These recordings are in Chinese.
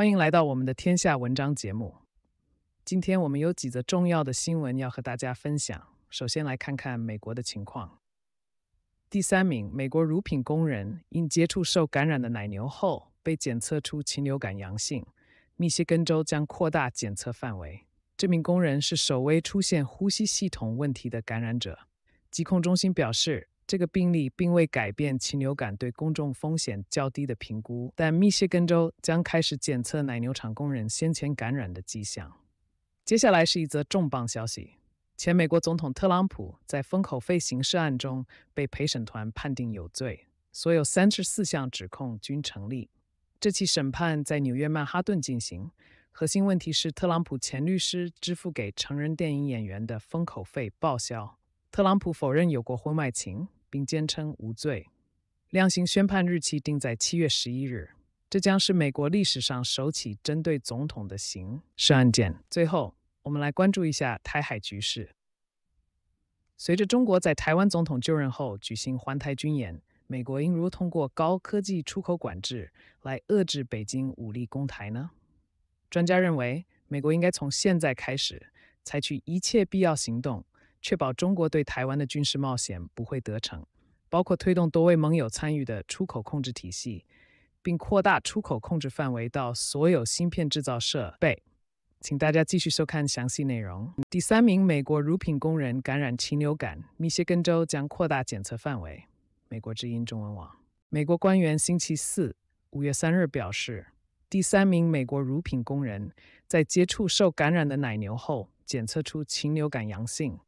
欢迎来到我们的天下文章节目。今天我们有几则重要的新闻要和大家分享。首先来看看美国的情况。第三名，美国乳品工人因接触受感染的奶牛后，被检测出禽流感阳性。密歇根州将扩大检测范围。这名工人是首位出现呼吸系统问题的感染者。疾控中心表示。这个病例并未改变禽流感对公众风险较低的评估，但密歇根州将开始检测奶牛场工人先前感染的迹象。接下来是一则重磅消息：前美国总统特朗普在封口费刑事案中被陪审团判定有罪，所有三十四项指控均成立。这起审判在纽约曼哈顿进行，核心问题是特朗普前律师支付给成人电影演员的封口费报销。特朗普否认有过婚外情。并坚称无罪，量刑宣判日期定在七月十一日，这将是美国历史上首起针对总统的刑事案件。最后，我们来关注一下台海局势。随着中国在台湾总统就任后举行环台军演，美国应如何通过高科技出口管制来遏制北京武力攻台呢？专家认为，美国应该从现在开始采取一切必要行动。确保中国对台湾的军事冒险不会得逞，包括推动多位盟友参与的出口控制体系，并扩大出口控制范围到所有芯片制造设备。请大家继续收看详细内容。第三名美国乳品工人感染禽流感，密歇根州将扩大检测范围。美国之音中文网。美国官员星期四（五月三日）表示，第三名美国乳品工人在接触受感染的奶牛后，检测出禽流感阳性。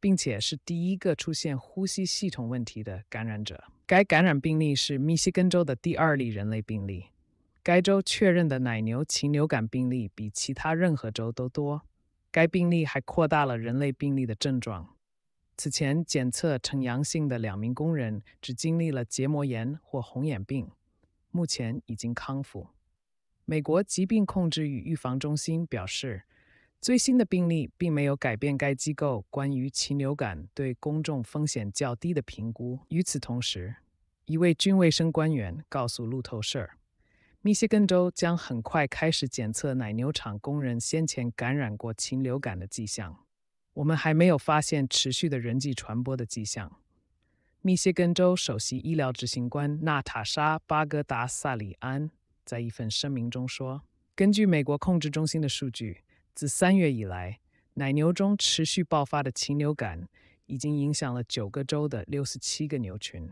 并且是第一个出现呼吸系统问题的感染者。该感染病例是密歇根州的第二例人类病例。该州确认的奶牛禽流感病例比其他任何州都多。该病例还扩大了人类病例的症状。此前检测呈阳性的两名工人只经历了结膜炎或红眼病，目前已经康复。美国疾病控制与预防中心表示。最新的病例并没有改变该机构关于禽流感对公众风险较低的评估。与此同时，一位军卫生官员告诉路透社，密歇根州将很快开始检测奶牛场工人先前感染过禽流感的迹象。我们还没有发现持续的人际传播的迹象。密歇根州首席医疗执行官娜塔莎·巴格达萨里安在一份声明中说：“根据美国控制中心的数据。”自三月以来，奶牛中持续爆发的禽流感已经影响了九个州的六十七个牛群。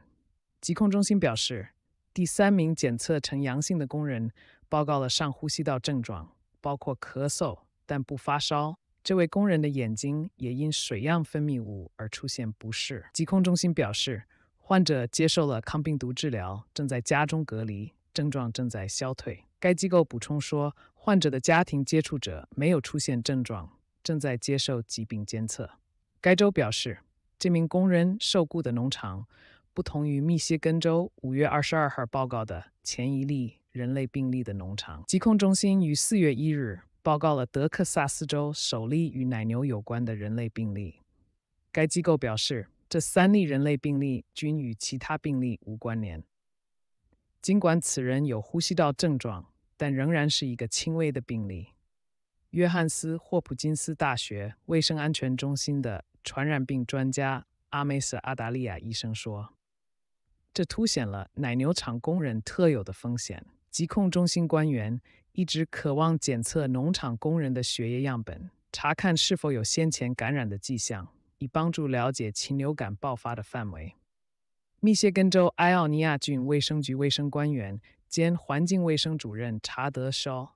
疾控中心表示，第三名检测呈阳性的工人报告了上呼吸道症状，包括咳嗽，但不发烧。这位工人的眼睛也因水样分泌物而出现不适。疾控中心表示，患者接受了抗病毒治疗，正在家中隔离，症状正在消退。该机构补充说。患者的家庭接触者没有出现症状，正在接受疾病监测。该州表示，这名工人受雇的农场不同于密歇根州五月二十二号报告的前一例人类病例的农场。疾控中心于四月一日报告了德克萨斯州首例与奶牛有关的人类病例。该机构表示，这三例人类病例均与其他病例无关联。尽管此人有呼吸道症状。但仍然是一个轻微的病例。约翰斯霍普金斯大学卫生安全中心的传染病专家阿梅斯·阿达利亚医生说：“这凸显了奶牛场工人特有的风险。”疾控中心官员一直渴望检测农场工人的血液样本，查看是否有先前感染的迹象，以帮助了解禽流感爆发的范围。密歇根州埃奥尼亚郡卫生局卫生官员。兼环境卫生主任查德·肖，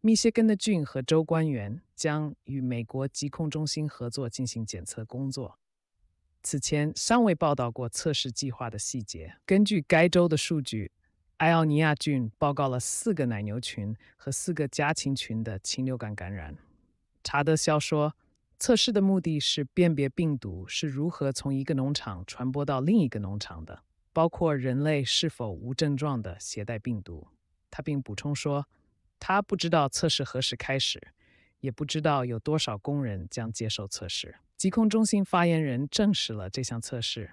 密歇根的郡和州官员将与美国疾控中心合作进行检测工作。此前尚未报道过测试计划的细节。根据该州的数据，埃奥尼亚郡报告了四个奶牛群和四个家禽群的禽流感感染。查德·肖说，测试的目的是辨别病毒是如何从一个农场传播到另一个农场的。包括人类是否无症状的携带病毒。他并补充说，他不知道测试何时开始，也不知道有多少工人将接受测试。疾控中心发言人证实了这项测试，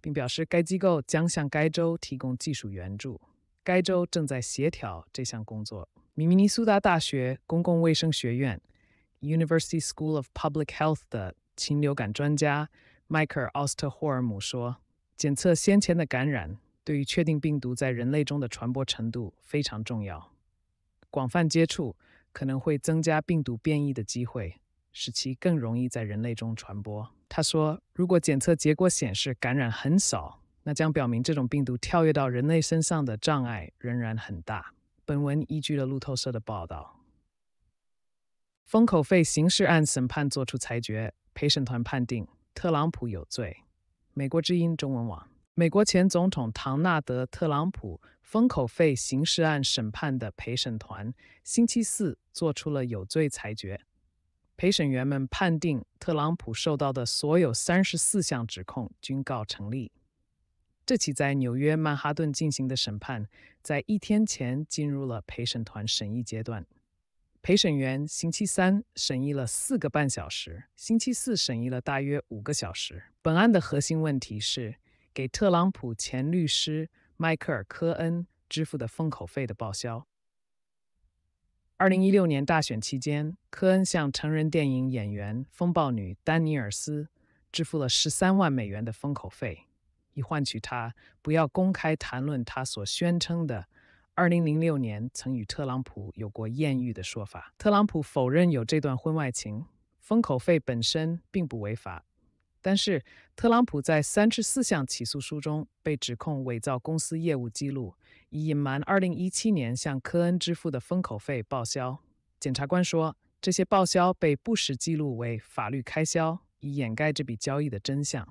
并表示该机构将向该州提供技术援助。该州正在协调这项工作。明尼苏达大学公共卫生学院 （University School of Public Health） 的禽流感专家迈克尔·奥斯特霍尔姆说。检测先前的感染对于确定病毒在人类中的传播程度非常重要。广泛接触可能会增加病毒变异的机会，使其更容易在人类中传播。他说：“如果检测结果显示感染很少，那将表明这种病毒跳跃到人类身上的障碍仍然很大。”本文依据了路透社的报道。封口费刑事案审判作出裁决，陪审团判定特朗普有罪。美国之音中文网：美国前总统唐纳德·特朗普封口费刑事案审判的陪审团星期四做出了有罪裁决。陪审员们判定，特朗普受到的所有三十四项指控均告成立。这起在纽约曼哈顿进行的审判，在一天前进入了陪审团审议阶段。陪审员星期三审议了四个半小时，星期四审议了大约五个小时。本案的核心问题是给特朗普前律师迈克尔·科恩支付的封口费的报销。二零一六年大选期间，科恩向成人电影演员风暴女丹尼尔斯支付了十三万美元的封口费，以换取他不要公开谈论他所宣称的。二零零六年曾与特朗普有过艳遇的说法，特朗普否认有这段婚外情。封口费本身并不违法，但是特朗普在三十四项起诉书中被指控伪造公司业务记录，以隐瞒二零一七年向科恩支付的封口费报销。检察官说，这些报销被不实记录为法律开销，以掩盖这笔交易的真相。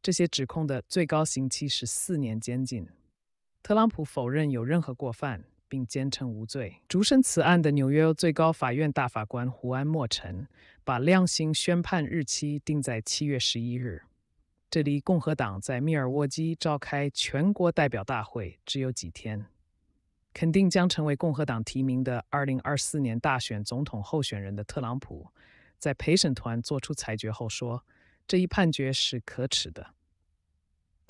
这些指控的最高刑期是四年监禁。特朗普否认有任何过犯，并坚称无罪。主审此案的纽约最高法院大法官胡安·莫臣把量刑宣判日期定在七月十一日。这离共和党在密尔沃基召开全国代表大会只有几天，肯定将成为共和党提名的二零二四年大选总统候选人的特朗普，在陪审团作出裁决后说：“这一判决是可耻的。”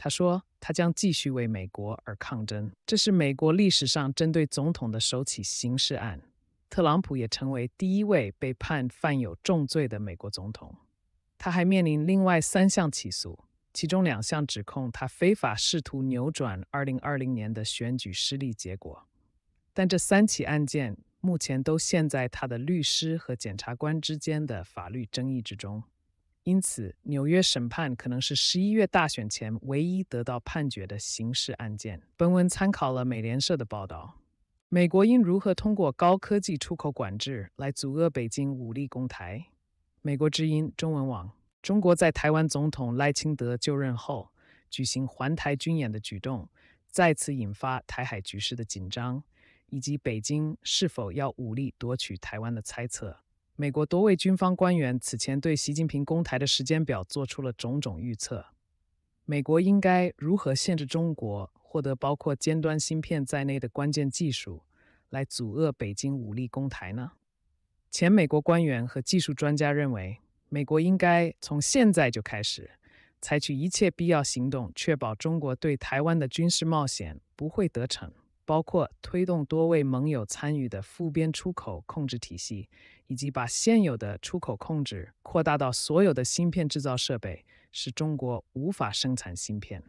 他说，他将继续为美国而抗争。这是美国历史上针对总统的首起刑事案，特朗普也成为第一位被判犯有重罪的美国总统。他还面临另外三项起诉，其中两项指控他非法试图扭转2020年的选举失利结果，但这三起案件目前都陷在他的律师和检察官之间的法律争议之中。因此，纽约审判可能是十一月大选前唯一得到判决的刑事案件。本文参考了美联社的报道。美国应如何通过高科技出口管制来阻遏北京武力攻台？美国之音中文网：中国在台湾总统赖清德就任后举行环台军演的举动，再次引发台海局势的紧张，以及北京是否要武力夺取台湾的猜测。美国多位军方官员此前对习近平攻台的时间表做出了种种预测。美国应该如何限制中国获得包括尖端芯片在内的关键技术，来阻遏北京武力攻台呢？前美国官员和技术专家认为，美国应该从现在就开始采取一切必要行动，确保中国对台湾的军事冒险不会得逞。包括推动多位盟友参与的附边出口控制体系，以及把现有的出口控制扩大到所有的芯片制造设备，使中国无法生产芯片。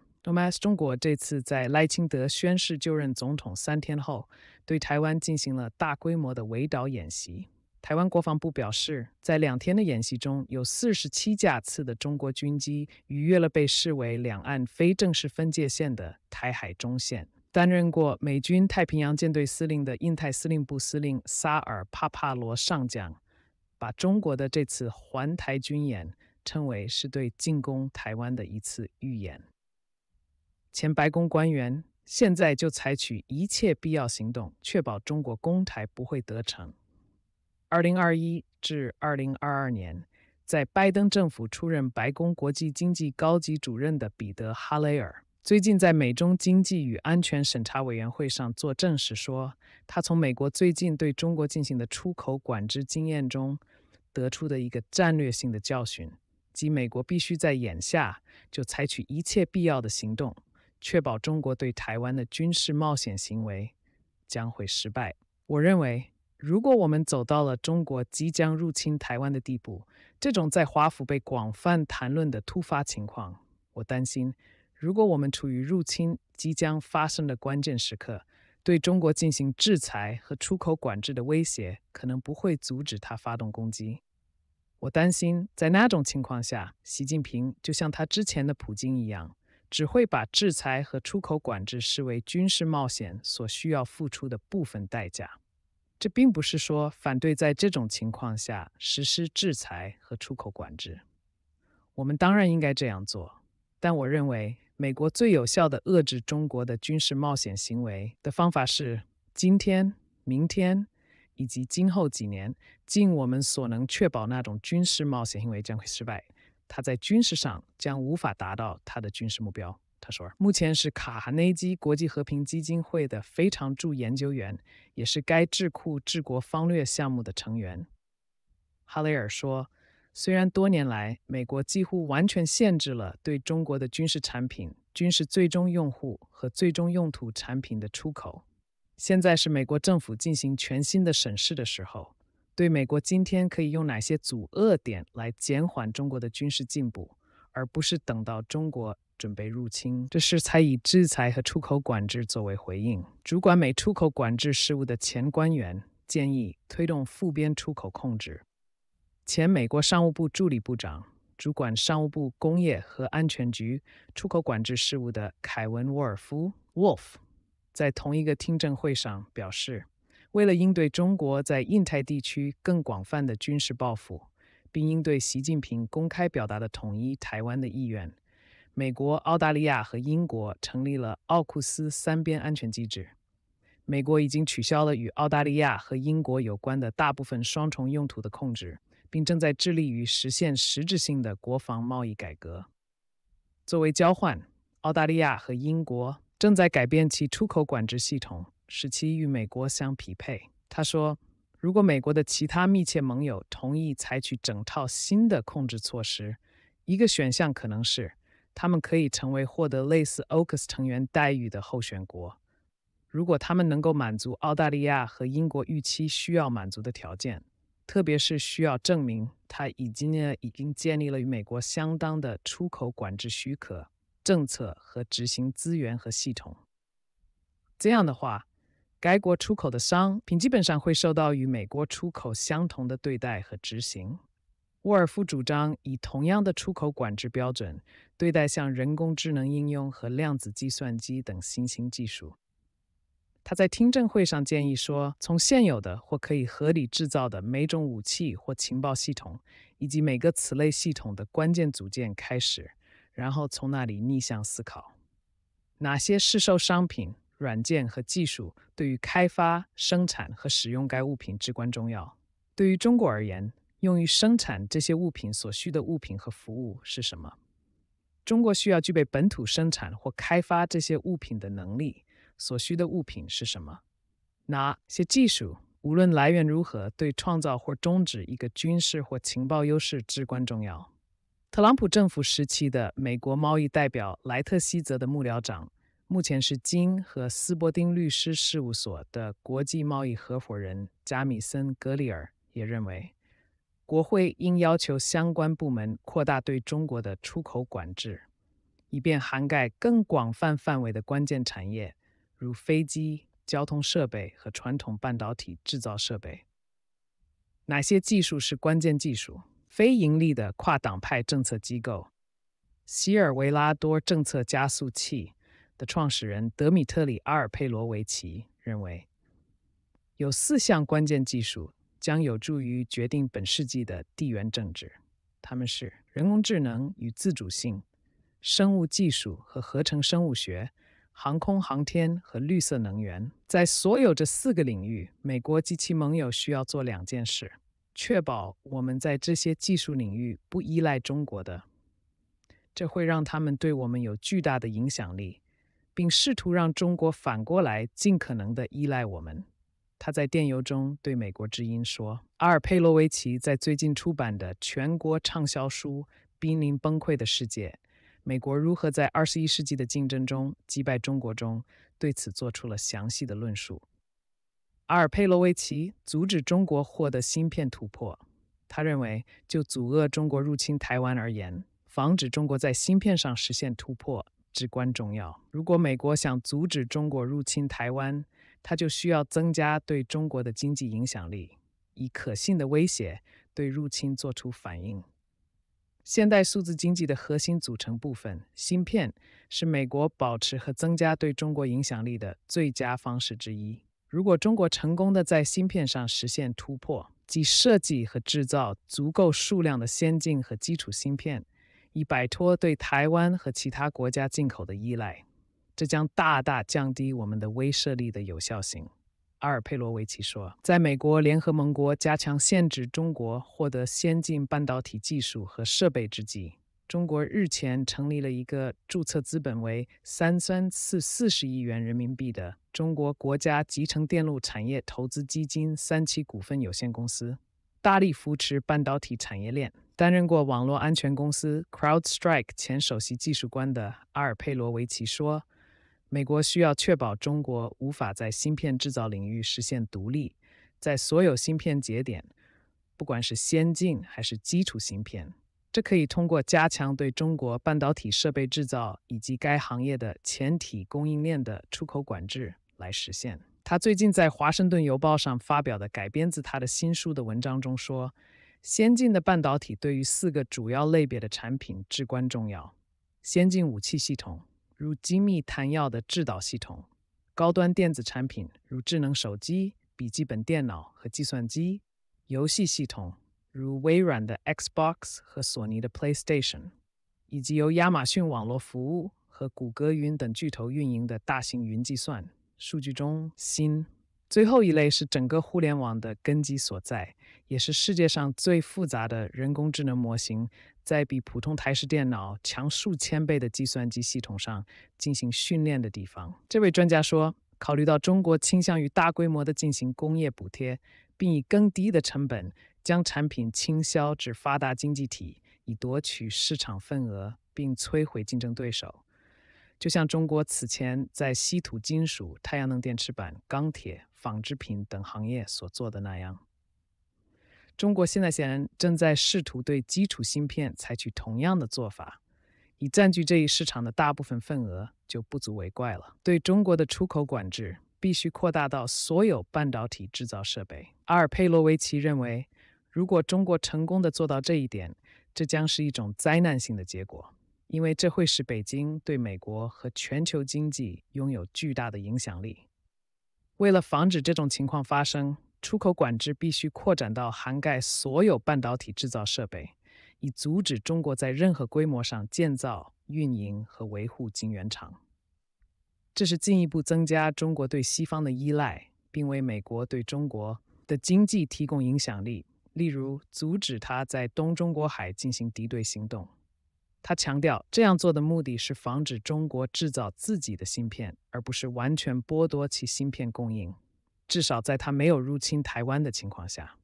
中国这次在赖清德宣誓就任总统三天后，对台湾进行了大规模的围岛演习。台湾国防部表示，在两天的演习中，有四十七架次的中国军机逾越了被视为两岸非正式分界线的台海中线。担任过美军太平洋舰队司令的印太司令部司令萨尔·帕帕罗上将，把中国的这次环台军演称为是对进攻台湾的一次预演。前白宫官员现在就采取一切必要行动，确保中国攻台不会得逞。2021至2022年，在拜登政府出任白宫国际经济高级主任的彼得·哈雷尔。最近在美中经济与安全审查委员会上作证时说，他从美国最近对中国进行的出口管制经验中得出的一个战略性的教训，即美国必须在眼下就采取一切必要的行动，确保中国对台湾的军事冒险行为将会失败。我认为，如果我们走到了中国即将入侵台湾的地步，这种在华府被广泛谈论的突发情况，我担心。如果我们处于入侵即将发生的关键时刻，对中国进行制裁和出口管制的威胁可能不会阻止他发动攻击。我担心，在那种情况下，习近平就像他之前的普京一样，只会把制裁和出口管制视为军事冒险所需要付出的部分代价。这并不是说反对在这种情况下实施制裁和出口管制。我们当然应该这样做，但我认为。美国最有效的遏制中国的军事冒险行为的方法是：今天、明天以及今后几年，尽我们所能确保那种军事冒险行为将会失败。他在军事上将无法达到他的军事目标。他说，目前是卡内基国际和平基金会的非常驻研究员，也是该智库“治国方略”项目的成员。哈雷尔说。虽然多年来，美国几乎完全限制了对中国的军事产品、军事最终用户和最终用途产品的出口。现在是美国政府进行全新的审视的时候，对美国今天可以用哪些阻遏点来减缓中国的军事进步，而不是等到中国准备入侵，这是才以制裁和出口管制作为回应。主管美出口管制事务的前官员建议推动附边出口控制。前美国商务部助理部长、主管商务部工业和安全局出口管制事务的凯文·沃尔夫 （Wolf） 在同一个听证会上表示：“为了应对中国在印太地区更广泛的军事报复，并应对习近平公开表达的统一台湾的意愿，美国、澳大利亚和英国成立了奥库斯三边安全机制。美国已经取消了与澳大利亚和英国有关的大部分双重用途的控制。”并正在致力于实现实质性的国防贸易改革。作为交换，澳大利亚和英国正在改变其出口管制系统，使其与美国相匹配。他说，如果美国的其他密切盟友同意采取整套新的控制措施，一个选项可能是他们可以成为获得类似 OCS 成员待遇的候选国，如果他们能够满足澳大利亚和英国预期需要满足的条件。特别是需要证明他已经呢已经建立了与美国相当的出口管制许可政策和执行资源和系统。这样的话，该国出口的商品基本上会受到与美国出口相同的对待和执行。沃尔夫主张以同样的出口管制标准对待像人工智能应用和量子计算机等新兴技术。他在听证会上建议说：“从现有的或可以合理制造的每种武器或情报系统，以及每个此类系统的关键组件开始，然后从那里逆向思考，哪些市售商品、软件和技术对于开发、生产和使用该物品至关重要。对于中国而言，用于生产这些物品所需的物品和服务是什么？中国需要具备本土生产或开发这些物品的能力。”所需的物品是什么？哪些技术，无论来源如何，对创造或终止一个军事或情报优势至关重要？特朗普政府时期的美国贸易代表莱特希泽的幕僚长，目前是金和斯伯丁律师事务所的国际贸易合伙人加米森·格里尔也认为，国会应要求相关部门扩大对中国的出口管制，以便涵盖更广泛范围的关键产业。如飞机、交通设备和传统半导体制造设备，哪些技术是关键技术？非盈利的跨党派政策机构希尔维拉多政策加速器的创始人德米特里阿尔佩罗维奇认为，有四项关键技术将有助于决定本世纪的地缘政治，他们是人工智能与自主性、生物技术和合成生物学。航空航天和绿色能源，在所有这四个领域，美国及其盟友需要做两件事：确保我们在这些技术领域不依赖中国的，这会让他们对我们有巨大的影响力，并试图让中国反过来尽可能地依赖我们。他在电邮中对美国之音说：“阿尔佩洛维奇在最近出版的全国畅销书《濒临崩溃的世界》。”美国如何在二十一世纪的竞争中击败中国中对此做出了详细的论述。阿尔佩罗维奇阻止中国获得芯片突破。他认为，就阻遏中国入侵台湾而言，防止中国在芯片上实现突破至关重要。如果美国想阻止中国入侵台湾，他就需要增加对中国的经济影响力，以可信的威胁对入侵做出反应。现代数字经济的核心组成部分——芯片，是美国保持和增加对中国影响力的最佳方式之一。如果中国成功的在芯片上实现突破，即设计和制造足够数量的先进和基础芯片，以摆脱对台湾和其他国家进口的依赖，这将大大降低我们的威慑力的有效性。阿尔佩罗维奇说，在美国联合盟国加强限制中国获得先进半导体技术和设备之际，中国日前成立了一个注册资本为三三四四十亿元人民币的中国国家集成电路产业投资基金三期股份有限公司，大力扶持半导体产业链。担任过网络安全公司 Crowdstrike 前首席技术官的阿尔佩罗维奇说。美国需要确保中国无法在芯片制造领域实现独立，在所有芯片节点，不管是先进还是基础芯片，这可以通过加强对中国半导体设备制造以及该行业的前体供应链的出口管制来实现。他最近在《华盛顿邮报》上发表的改编自他的新书的文章中说，先进的半导体对于四个主要类别的产品至关重要：先进武器系统。如精密弹药的制导系统，高端电子产品如智能手机、笔记本电脑和计算机，游戏系统如微软的 Xbox 和索尼的 PlayStation，以及由亚马逊网络服务和谷歌云等巨头运营的大型云计算数据中心。最后一类是整个互联网的根基所在，也是世界上最复杂的人工智能模型。在比普通台式电脑强数千倍的计算机系统上进行训练的地方，这位专家说：“考虑到中国倾向于大规模地进行工业补贴，并以更低的成本将产品倾销至发达经济体，以夺取市场份额并摧毁竞争对手，就像中国此前在稀土金属、太阳能电池板、钢铁、纺织品等行业所做的那样。”中国现在显然正在试图对基础芯片采取同样的做法，以占据这一市场的大部分份额，就不足为怪了。对中国的出口管制必须扩大到所有半导体制造设备。阿尔佩洛维奇认为，如果中国成功地做到这一点，这将是一种灾难性的结果，因为这会使北京对美国和全球经济拥有巨大的影响力。为了防止这种情况发生，出口管制必须扩展到涵盖所有半导体制造设备，以阻止中国在任何规模上建造、运营和维护晶圆厂。这是进一步增加中国对西方的依赖，并为美国对中国的经济提供影响力。例如，阻止它在东中国海进行敌对行动。他强调，这样做的目的是防止中国制造自己的芯片，而不是完全剥夺其芯片供应。至少在他没有入侵台湾的情况下，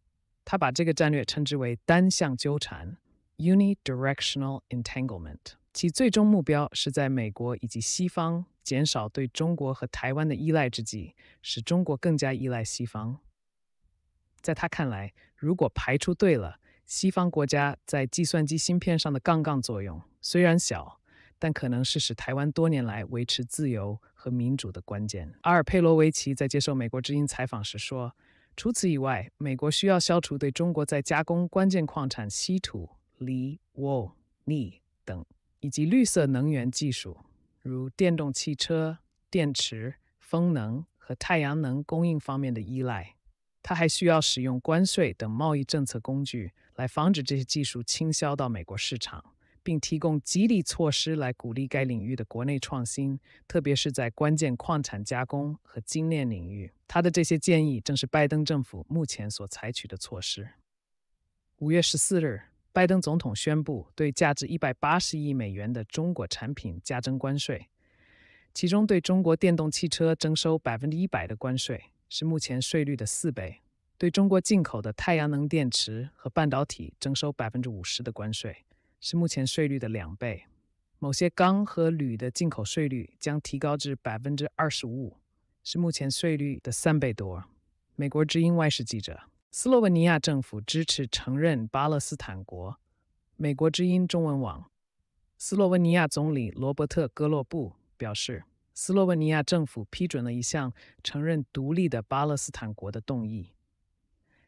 他把这个战略称之为单向纠缠 （unidirectional entanglement）。其最终目标是在美国以及西方减少对中国和台湾的依赖之际，使中国更加依赖西方。在他看来，如果排除对了，西方国家在计算机芯片上的杠杠作用虽然小，但可能是使台湾多年来维持自由。和民主的关键。阿尔佩罗维奇在接受美国之音采访时说，除此以外，美国需要消除对中国在加工关键矿产稀土、锂、钨、镍等，以及绿色能源技术如电动汽车、电池、风能和太阳能供应方面的依赖。他还需要使用关税等贸易政策工具来防止这些技术倾销到美国市场。并提供激励措施来鼓励该领域的国内创新，特别是在关键矿产加工和精炼领域。他的这些建议正是拜登政府目前所采取的措施。五月十四日，拜登总统宣布对价值一百八十亿美元的中国产品加征关税，其中对中国电动汽车征收百分之一百的关税，是目前税率的四倍；对中国进口的太阳能电池和半导体征收百分之五十的关税。是目前税率的两倍，某些钢和铝的进口税率将提高至百分之二十五，是目前税率的三倍多。美国之音外事记者，斯洛文尼亚政府支持承认巴勒斯坦国。美国之音中文网，斯洛文尼亚总理罗伯特·戈洛布表示，斯洛文尼亚政府批准了一项承认独立的巴勒斯坦国的动议，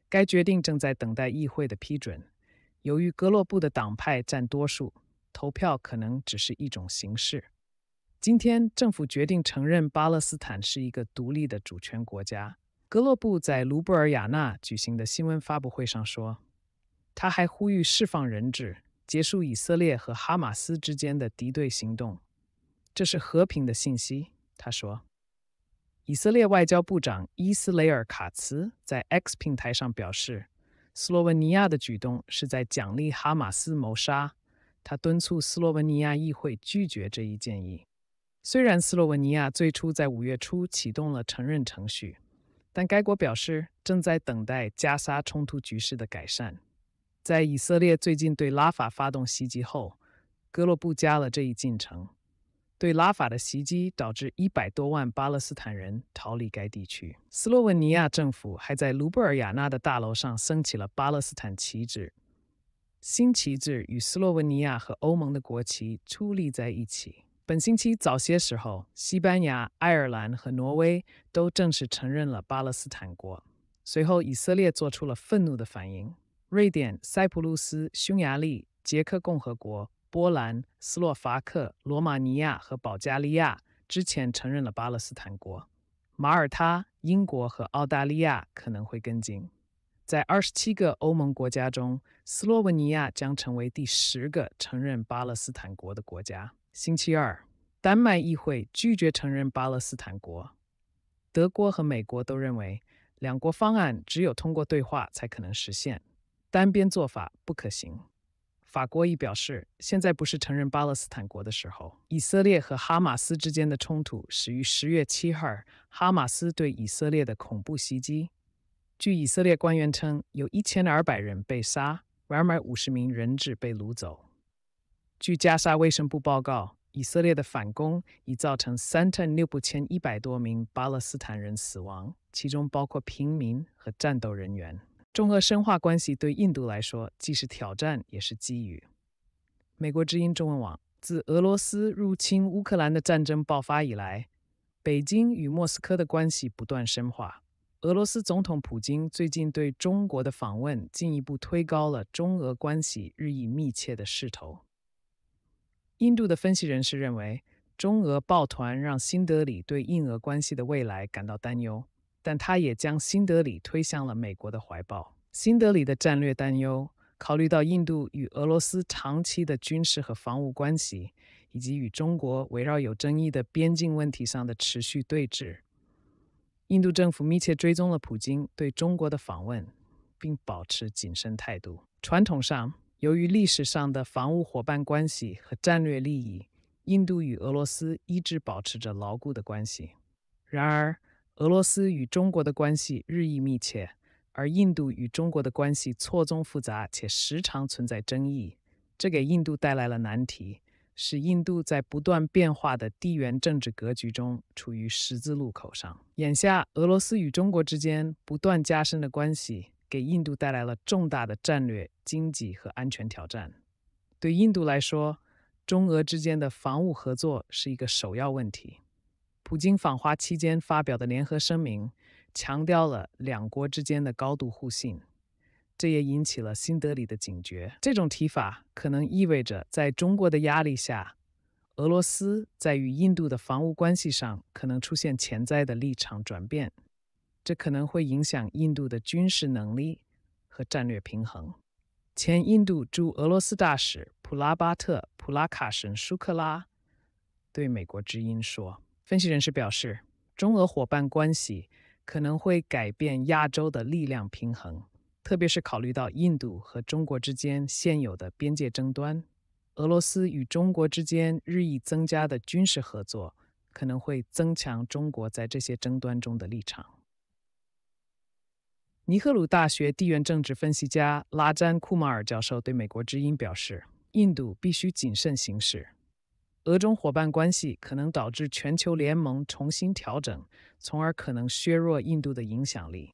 该决定正在等待议会的批准。由于格洛布的党派占多数，投票可能只是一种形式。今天，政府决定承认巴勒斯坦是一个独立的主权国家。格洛布在卢布尔雅纳举行的新闻发布会上说，他还呼吁释放人质，结束以色列和哈马斯之间的敌对行动。这是和平的信息，他说。以色列外交部长伊斯雷尔·卡茨在 X 平台上表示。斯洛文尼亚的举动是在奖励哈马斯谋杀。他敦促斯洛文尼亚议会拒绝这一建议。虽然斯洛文尼亚最初在五月初启动了承认程序，但该国表示正在等待加沙冲突局势的改善。在以色列最近对拉法发动袭击后，格洛布加了这一进程。对拉法的袭击导致一百多万巴勒斯坦人逃离该地区。斯洛文尼亚政府还在卢布尔雅纳的大楼上升起了巴勒斯坦旗帜，新旗帜与斯洛文尼亚和欧盟的国旗矗立在一起。本星期早些时候，西班牙、爱尔兰和挪威都正式承认了巴勒斯坦国。随后，以色列做出了愤怒的反应。瑞典、塞浦路斯、匈牙利、捷克共和国。波兰、斯洛伐克、罗马尼亚和保加利亚之前承认了巴勒斯坦国，马耳他、英国和澳大利亚可能会跟进。在二十七个欧盟国家中，斯洛文尼亚将成为第十个承认巴勒斯坦国的国家。星期二，丹麦议会拒绝承认巴勒斯坦国。德国和美国都认为，两国方案只有通过对话才可能实现，单边做法不可行。法国亦表示，现在不是承认巴勒斯坦国的时候。以色列和哈马斯之间的冲突始于十月七号，哈马斯对以色列的恐怖袭击。据以色列官员称，有一千二百人被杀，二百五十名人质被掳走。据加沙卫生部报告，以色列的反攻已造成三千六千一百多名巴勒斯坦人死亡，其中包括平民和战斗人员。中俄深化关系对印度来说既是挑战也是机遇。美国之音中文网，自俄罗斯入侵乌克兰的战争爆发以来，北京与莫斯科的关系不断深化。俄罗斯总统普京最近对中国的访问，进一步推高了中俄关系日益密切的势头。印度的分析人士认为，中俄抱团让新德里对印俄关系的未来感到担忧。但他也将新德里推向了美国的怀抱。新德里的战略担忧，考虑到印度与俄罗斯长期的军事和防务关系，以及与中国围绕有争议的边境问题上的持续对峙，印度政府密切追踪了普京对中国的访问，并保持谨慎态度。传统上，由于历史上的防务伙伴关系和战略利益，印度与俄罗斯一直保持着牢固的关系。然而，俄罗斯与中国的关系日益密切，而印度与中国的关系错综复杂且时常存在争议，这给印度带来了难题，使印度在不断变化的地缘政治格局中处于十字路口上。眼下，俄罗斯与中国之间不断加深的关系给印度带来了重大的战略、经济和安全挑战。对印度来说，中俄之间的防务合作是一个首要问题。普京访华期间发表的联合声明强调了两国之间的高度互信，这也引起了新德里的警觉。这种提法可能意味着，在中国的压力下，俄罗斯在与印度的防务关系上可能出现潜在的立场转变，这可能会影响印度的军事能力和战略平衡。前印度驻俄罗斯大使普拉巴特·普拉卡什·舒克拉对《美国之音》说。分析人士表示，中俄伙伴关系可能会改变亚洲的力量平衡，特别是考虑到印度和中国之间现有的边界争端，俄罗斯与中国之间日益增加的军事合作可能会增强中国在这些争端中的立场。尼赫鲁大学地缘政治分析家拉詹·库马尔教授对《美国之音》表示，印度必须谨慎行事。俄中伙伴关系可能导致全球联盟重新调整，从而可能削弱印度的影响力。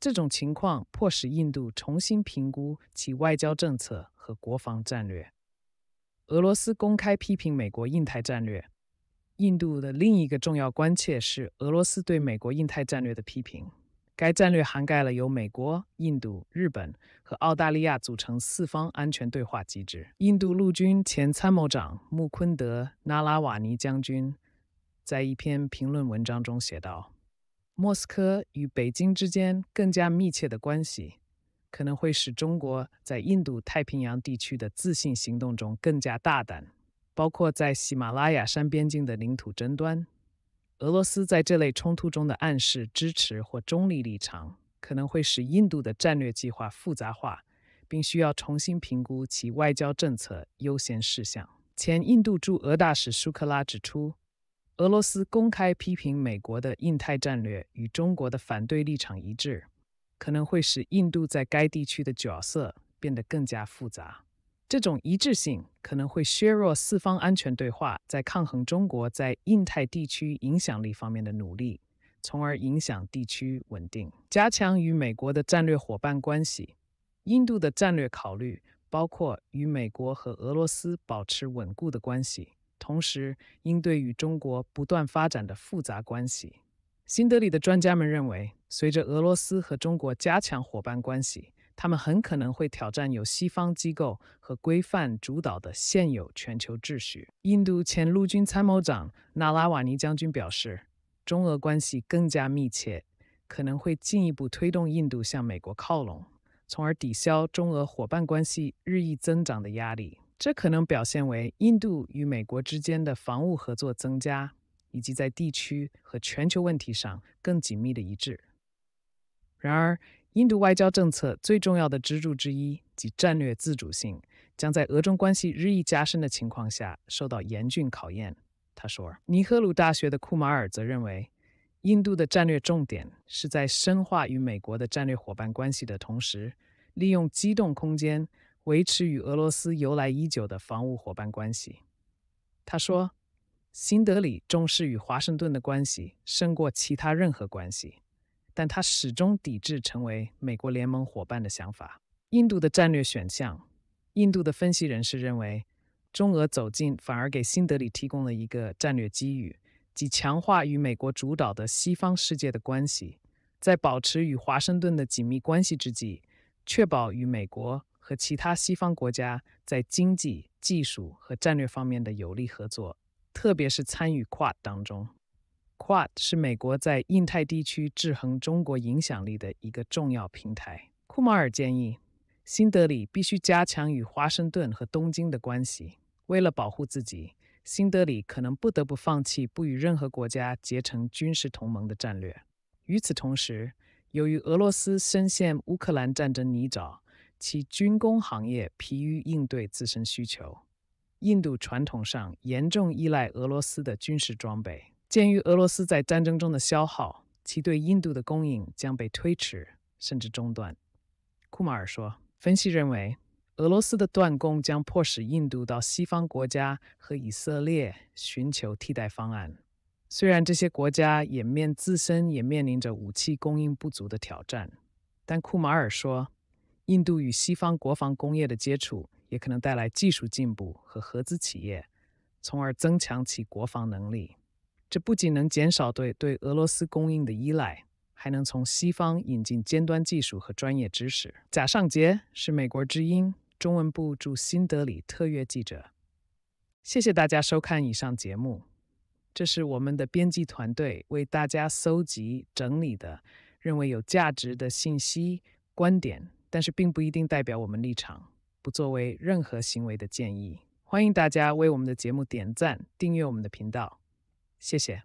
这种情况迫使印度重新评估其外交政策和国防战略。俄罗斯公开批评美国印太战略。印度的另一个重要关切是俄罗斯对美国印太战略的批评。该战略涵盖了由美国、印度、日本和澳大利亚组成四方安全对话机制。印度陆军前参谋长穆昆德·纳拉瓦尼将军在一篇评论文章中写道：“莫斯科与北京之间更加密切的关系，可能会使中国在印度太平洋地区的自信行动中更加大胆，包括在喜马拉雅山边境的领土争端。”俄罗斯在这类冲突中的暗示支持或中立立场，可能会使印度的战略计划复杂化，并需要重新评估其外交政策优先事项。前印度驻俄大使舒克拉指出，俄罗斯公开批评美国的印太战略与中国的反对立场一致，可能会使印度在该地区的角色变得更加复杂。这种一致性可能会削弱四方安全对话在抗衡中国在印太地区影响力方面的努力，从而影响地区稳定。加强与美国的战略伙伴关系，印度的战略考虑包括与美国和俄罗斯保持稳固的关系，同时应对与中国不断发展的复杂关系。新德里的专家们认为，随着俄罗斯和中国加强伙伴关系。他们很可能会挑战由西方机构和规范主导的现有全球秩序。印度前陆军参谋长纳拉瓦尼将军表示，中俄关系更加密切，可能会进一步推动印度向美国靠拢，从而抵消中俄伙伴关系日益增长的压力。这可能表现为印度与美国之间的防务合作增加，以及在地区和全球问题上更紧密的一致。然而，印度外交政策最重要的支柱之一及战略自主性，将在俄中关系日益加深的情况下受到严峻考验。他说，尼赫鲁大学的库马尔则认为，印度的战略重点是在深化与美国的战略伙伴关系的同时，利用机动空间维持与俄罗斯由来已久的防务伙伴关系。他说，新德里重视与华盛顿的关系胜过其他任何关系。但他始终抵制成为美国联盟伙伴的想法。印度的战略选项，印度的分析人士认为，中俄走近反而给新德里提供了一个战略机遇，即强化与美国主导的西方世界的关系，在保持与华盛顿的紧密关系之际，确保与美国和其他西方国家在经济、技术和战略方面的有力合作，特别是参与 QUAD 当中。Quad 是美国在印太地区制衡中国影响力的一个重要平台。库马尔建议，新德里必须加强与华盛顿和东京的关系。为了保护自己，新德里可能不得不放弃不与任何国家结成军事同盟的战略。与此同时，由于俄罗斯深陷乌克兰战争泥沼，其军工行业疲于应对自身需求，印度传统上严重依赖俄罗斯的军事装备。鉴于俄罗斯在战争中的消耗，其对印度的供应将被推迟甚至中断，库马尔说。分析认为，俄罗斯的断供将迫使印度到西方国家和以色列寻求替代方案。虽然这些国家也面自身也面临着武器供应不足的挑战，但库马尔说，印度与西方国防工业的接触也可能带来技术进步和合资企业，从而增强其国防能力。这不仅能减少对对俄罗斯供应的依赖，还能从西方引进尖端技术和专业知识。贾尚杰是美国之音中文部驻新德里特约记者。谢谢大家收看以上节目。这是我们的编辑团队为大家搜集整理的，认为有价值的信息观点，但是并不一定代表我们立场，不作为任何行为的建议。欢迎大家为我们的节目点赞、订阅我们的频道。谢谢。